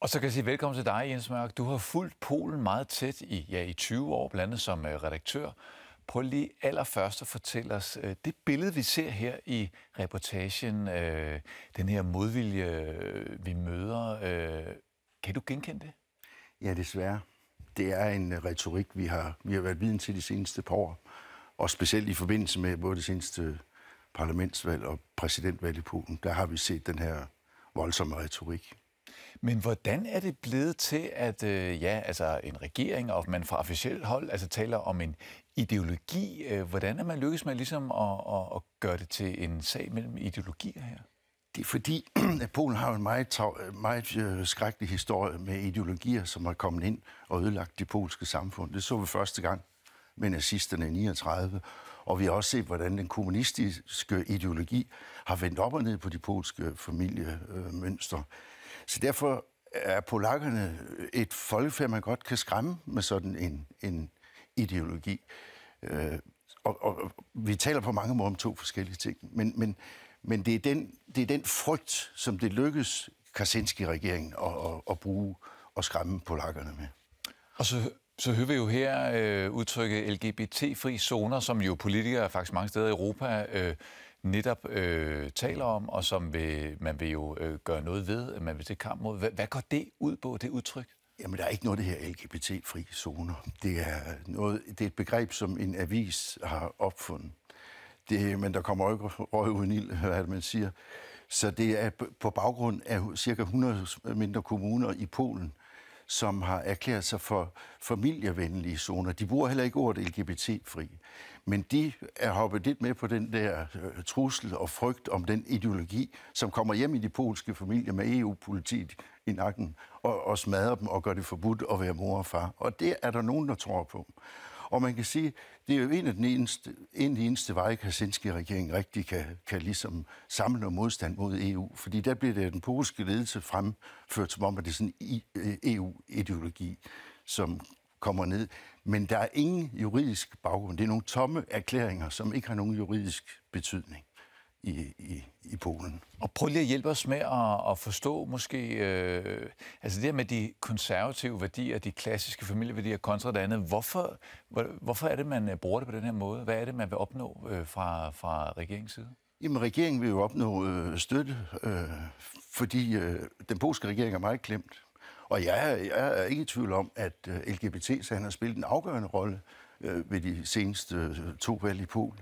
Og så kan jeg sige velkommen til dig, Jens Mørk. Du har fulgt Polen meget tæt i, ja, i 20 år, blandt andet som øh, redaktør. Prøv lige allerførst at fortælle os øh, det billede, vi ser her i reportagen, øh, den her modvilje, vi møder. kan du genkende det? Ja, desværre. Det er en retorik, vi har, vi har været viden til de seneste par år, og specielt i forbindelse med både det seneste parlamentsvalg og præsidentvalg i Polen, der har vi set den her voldsomme retorik. Men hvordan er det blevet til, at øh, ja, altså en regering, og man fra officielt hold altså, taler om en ideologi? Øh, hvordan er man lykkes med ligesom at, at, at gøre det til en sag mellem ideologier her? Det er fordi, at Polen har en meget, meget øh, skrækkelig historie med ideologier, som har kommet ind og ødelagt det polske samfund. Det så vi første gang med nazisterne i 39, og vi har også set, hvordan den kommunistiske ideologi har vendt op og ned på de polske familiemønstre. Så derfor er polakkerne et folkefærd, man godt kan skræmme med sådan en, en ideologi. Øh, og, og vi taler på mange måder om to forskellige ting, men, men, men det, er den, det er den frygt, som det lykkes Kaczynski-regeringen at, at, at bruge og skræmme polakkerne med. Og så, så hører vi jo her øh, udtrykket LGBT-fri zoner, som jo politikere faktisk mange steder i Europa øh, netop øh, taler om, og som vil, man vil jo øh, gøre noget ved, man vil til kamp mod. Hvad, hvad går det ud på, det udtryk? Jamen, der er ikke noget af det her LGBT-fri zoner. Det er, noget, det er et begreb, som en avis har opfundet. Det, men der kommer ikke røg uden ild, hvad det, man siger. Så det er på baggrund af cirka 100 mindre kommuner i Polen, som har erklæret sig for familievenlige zoner. De bruger heller ikke ordet LGBT-fri, men de er hoppet lidt med på den der øh, trussel og frygt om den ideologi, som kommer hjem i de polske familier med EU-politik i nakken og, og smadrer dem og gør det forbudt at være mor og far. Og det er der nogen, der tror på. Og man kan sige, det er jo en af den eneste, en af de eneste veje, Kaczynski-regeringen rigtig kan, kan ligesom samle noget modstand mod EU. Fordi der bliver det den polske ledelse fremført som om, at det er sådan EU-ideologi, øh, e som kommer ned. Men der er ingen juridisk baggrund. Det er nogle tomme erklæringer, som ikke har nogen juridisk betydning i, i, i Polen. Og prøv lige at hjælpe os med at, at forstå måske, øh, altså det her med de konservative værdier, de klassiske familieværdier kontra det andet, hvorfor, hvor, hvorfor er det, man øh, bruger det på den her måde? Hvad er det, man vil opnå øh, fra, fra regeringens side? Jamen, regeringen vil jo opnå øh, støtte, øh, fordi øh, den polske regering er meget klemt. Og jeg er, jeg er ikke i tvivl om, at øh, lgbt han har spillet en afgørende rolle øh, ved de seneste øh, to valg i Polen.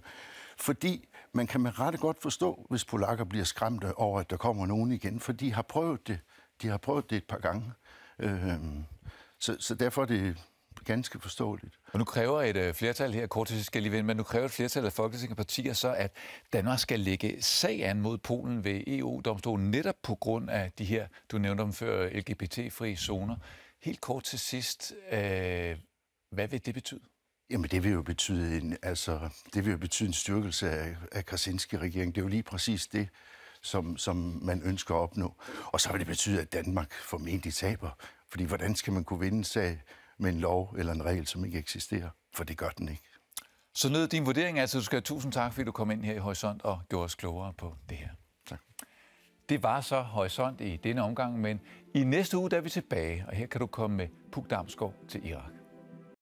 Fordi man kan med rette godt forstå, hvis polakker bliver skræmte over, at der kommer nogen igen, for de har prøvet det. De har prøvet det et par gange. Øh, så, så derfor er det ganske forståeligt. Og nu kræver et øh, flertal her, kort til skal lige vende, men nu kræver et flertal af Folketinget partier så, at Danmark skal lægge sag an mod Polen ved EU-domstolen, netop på grund af de her, du nævnte om før, LGBT-frie zoner. Helt kort til sidst, øh, hvad vil det betyde? Jamen det vil jo betyde en, altså, det vil jo betyde en styrkelse af, af Krasinski-regeringen. Det er jo lige præcis det, som, som man ønsker at opnå. Og så vil det betyde, at Danmark formentlig taber. Fordi hvordan skal man kunne vinde en sag med en lov eller en regel, som ikke eksisterer? For det gør den ikke. Så nød din vurdering, altså du skal have tusind tak, fordi du kom ind her i Horisont og gjorde os klogere på det her. Tak. Det var så Horisont i denne omgang, men i næste uge der er vi tilbage, og her kan du komme med Puk Damsgaard til Irak.